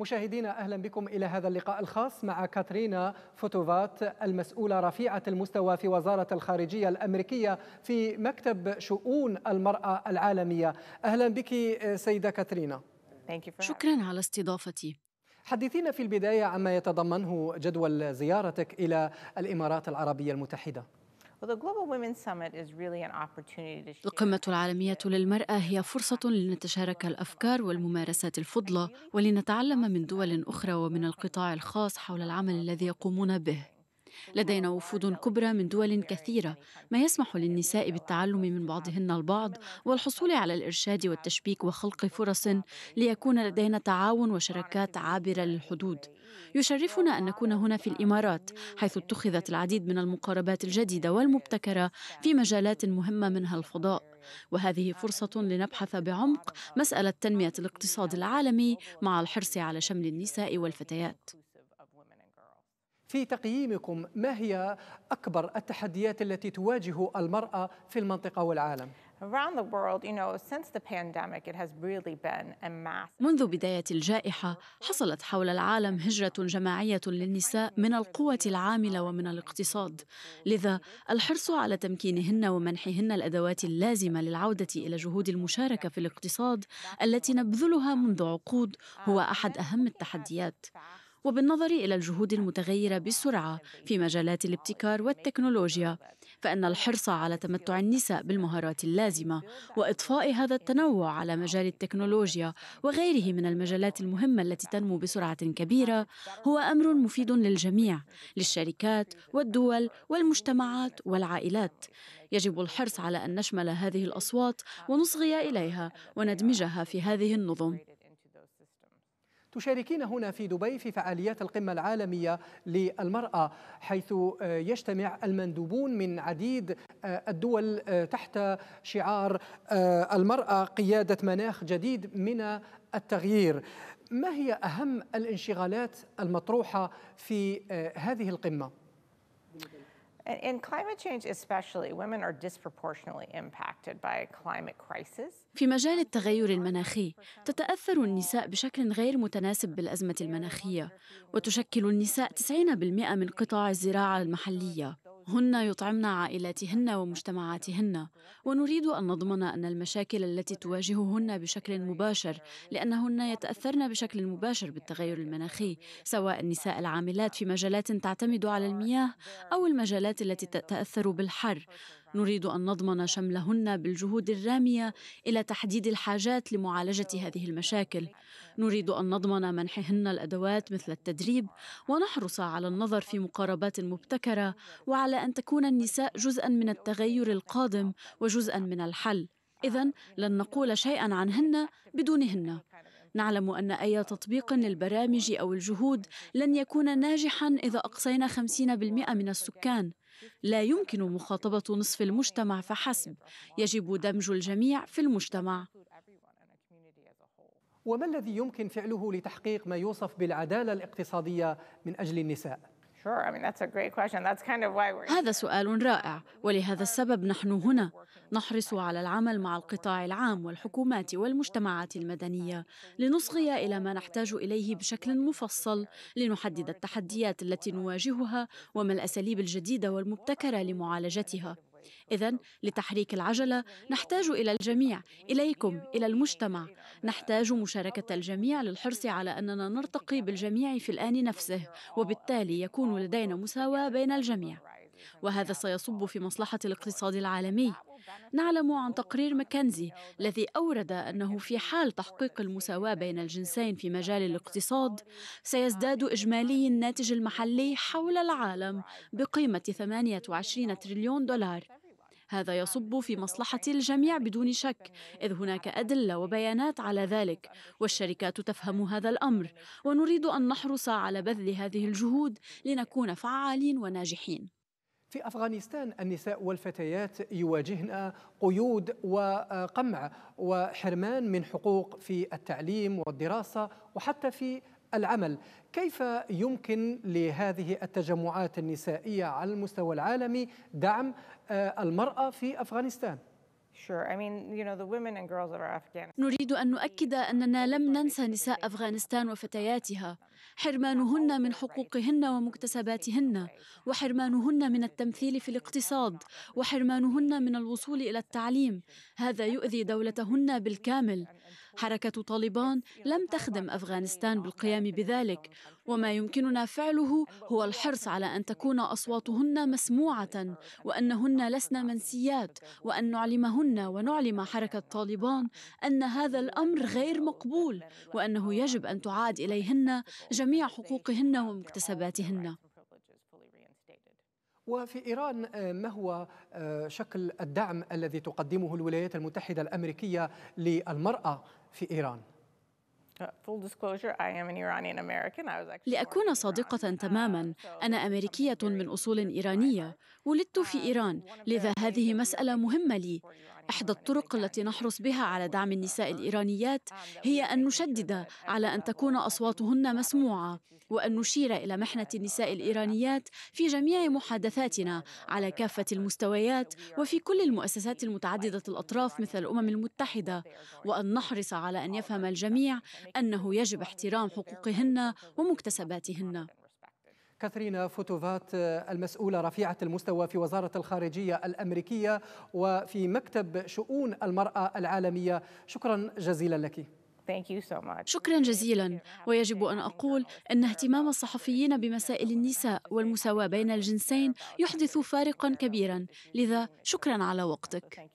مشاهدينا اهلا بكم الى هذا اللقاء الخاص مع كاترينا فوتوفات المسؤوله رفيعه المستوى في وزاره الخارجيه الامريكيه في مكتب شؤون المراه العالميه اهلا بك سيده كاترينا شكرا على استضافتي حدثينا في البدايه عما يتضمنه جدول زيارتك الى الامارات العربيه المتحده القمة العالمية للمرأة هي فرصة لنتشارك الأفكار والممارسات الفضلة ولنتعلم من دول أخرى ومن القطاع الخاص حول العمل الذي يقومون به لدينا وفود كبرى من دول كثيرة ما يسمح للنساء بالتعلم من بعضهن البعض والحصول على الإرشاد والتشبيك وخلق فرص ليكون لدينا تعاون وشراكات عابرة للحدود يشرفنا أن نكون هنا في الإمارات حيث اتخذت العديد من المقاربات الجديدة والمبتكرة في مجالات مهمة منها الفضاء وهذه فرصة لنبحث بعمق مسألة تنمية الاقتصاد العالمي مع الحرص على شمل النساء والفتيات في تقييمكم ما هي أكبر التحديات التي تواجه المرأة في المنطقة والعالم؟ منذ بداية الجائحة حصلت حول العالم هجرة جماعية للنساء من القوة العاملة ومن الاقتصاد لذا الحرص على تمكينهن ومنحهن الأدوات اللازمة للعودة إلى جهود المشاركة في الاقتصاد التي نبذلها منذ عقود هو أحد أهم التحديات وبالنظر إلى الجهود المتغيرة بسرعة في مجالات الابتكار والتكنولوجيا فإن الحرص على تمتع النساء بالمهارات اللازمة واضفاء هذا التنوع على مجال التكنولوجيا وغيره من المجالات المهمة التي تنمو بسرعة كبيرة هو أمر مفيد للجميع للشركات والدول والمجتمعات والعائلات يجب الحرص على أن نشمل هذه الأصوات ونصغي إليها وندمجها في هذه النظم تشاركين هنا في دبي في فعاليات القمة العالمية للمرأة حيث آه، يجتمع المندوبون من عديد آه، الدول آه، تحت شعار المرأة قيادة مناخ جديد من التغيير ما هي أهم الانشغالات المطروحة في هذه القمة؟ And, and climate change especially, women are disproportionately impacted by climate crisis. في مجال التغير المناخي، تتأثر النساء بشكل غير متناسب بالأزمة المناخية، وتشكل النساء 90% من قطاع الزراعة المحلية. هن يطعمن عائلاتهن ومجتمعاتهن ونريد ان نضمن ان المشاكل التي تواجههن بشكل مباشر لانهن يتاثرن بشكل مباشر بالتغير المناخي سواء النساء العاملات في مجالات تعتمد على المياه او المجالات التي تتاثر بالحر نريد أن نضمن شملهن بالجهود الرامية إلى تحديد الحاجات لمعالجة هذه المشاكل نريد أن نضمن منحهن الأدوات مثل التدريب ونحرص على النظر في مقاربات مبتكرة وعلى أن تكون النساء جزءا من التغير القادم وجزءا من الحل إذا لن نقول شيئا عنهن بدونهن نعلم أن أي تطبيق للبرامج أو الجهود لن يكون ناجحا إذا أقصينا 50% من السكان لا يمكن مخاطبة نصف المجتمع فحسب يجب دمج الجميع في المجتمع وما الذي يمكن فعله لتحقيق ما يوصف بالعدالة الاقتصادية من أجل النساء؟ هذا سؤال رائع ولهذا السبب نحن هنا نحرص على العمل مع القطاع العام والحكومات والمجتمعات المدنيه لنصغي الى ما نحتاج اليه بشكل مفصل لنحدد التحديات التي نواجهها وما الاساليب الجديده والمبتكره لمعالجتها إذا لتحريك العجلة نحتاج إلى الجميع، إليكم، إلى المجتمع، نحتاج مشاركة الجميع للحرص على أننا نرتقي بالجميع في الآن نفسه، وبالتالي يكون لدينا مساواة بين الجميع. وهذا سيصب في مصلحة الاقتصاد العالمي نعلم عن تقرير ماكنزي الذي أورد أنه في حال تحقيق المساواة بين الجنسين في مجال الاقتصاد سيزداد إجمالي الناتج المحلي حول العالم بقيمة 28 تريليون دولار هذا يصب في مصلحة الجميع بدون شك، إذ هناك أدلة وبيانات على ذلك، والشركات تفهم هذا الأمر، ونريد أن نحرص على بذل هذه الجهود لنكون فعالين وناجحين. في افغانستان النساء والفتيات يواجهن قيود وقمع وحرمان من حقوق في التعليم والدراسه وحتى في العمل كيف يمكن لهذه التجمعات النسائيه على المستوى العالمي دعم آه، المراه في افغانستان نريد أن نؤكد أننا لم ننسى نساء أفغانستان وفتياتها حرمانهن من حقوقهن ومكتسباتهن وحرمانهن من التمثيل في الاقتصاد وحرمانهن من الوصول إلى التعليم هذا يؤذي دولتهن بالكامل حركة طالبان لم تخدم أفغانستان بالقيام بذلك وما يمكننا فعله هو الحرص على أن تكون أصواتهن مسموعة وأنهن لسن منسيات وأن نعلمهن ونعلم حركة طالبان أن هذا الأمر غير مقبول وأنه يجب أن تعاد إليهن جميع حقوقهن ومكتسباتهن وفي إيران آه، ما هو آه، شكل الدعم الذي تقدمه الولايات المتحدة الأمريكية للمرأة في إيران uh, لأكون صادقة uh, تماما أنا أمريكية من أصول إيرانية ولدت في uh, إيران لذا هذه مسألة مهمة لي إحدى الطرق التي نحرص بها على دعم النساء الإيرانيات هي أن نشدد على أن تكون أصواتهن مسموعة وأن نشير إلى محنة النساء الإيرانيات في جميع محادثاتنا على كافة المستويات وفي كل المؤسسات المتعددة الأطراف مثل الأمم المتحدة وأن نحرص على أن يفهم الجميع أنه يجب احترام حقوقهن ومكتسباتهن كاثرين فوتوفات آه، المسؤولة رفيعة المستوى في وزارة الخارجية الأمريكية وفي مكتب شؤون المرأة العالمية شكرا جزيلا لك شكرا جزيلا ويجب ان اقول ان اهتمام الصحفيين بمسائل النساء والمساواه بين الجنسين يحدث فارقا كبيرا لذا شكرا على وقتك